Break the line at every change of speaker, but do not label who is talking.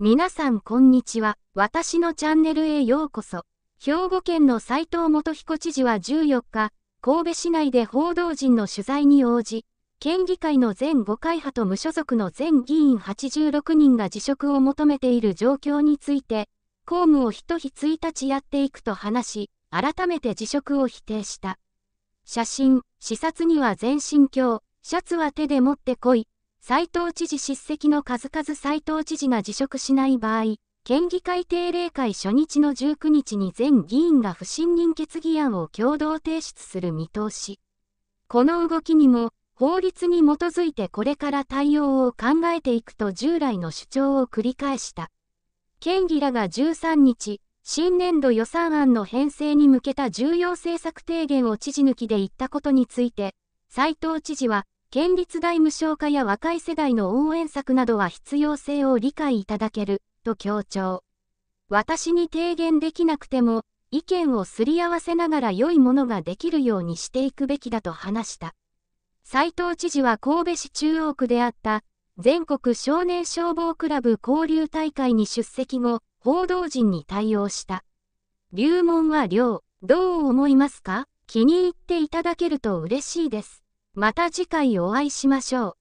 皆さんこんにちは。私のチャンネルへようこそ。兵庫県の斉藤元彦知事は14日、神戸市内で報道陣の取材に応じ、県議会の全5会派と無所属の全議員86人が辞職を求めている状況について、公務を一日1日やっていくと話し、改めて辞職を否定した。写真、視察には全身鏡、シャツは手で持ってこい、斉藤知事叱責の数々斉藤知事が辞職しない場合、県議会定例会初日の19日に全議員が不信任決議案を共同提出する見通し。この動きにも、法律に基づいてこれから対応を考えていくと従来の主張を繰り返した。県議らが13日、新年度予算案の編成に向けた重要政策提言を知事抜きで言ったことについて、斉藤知事は、県立大無償化や若い世代の応援策などは必要性を理解いただける、と強調。私に提言できなくても、意見をすり合わせながら良いものができるようにしていくべきだと話した。斉藤知事は神戸市中央区であった全国少年消防クラブ交流大会に出席後、報道陣に対応した。流門は量、どう思いますか気に入っていただけると嬉しいです。また次回お会いしましょう。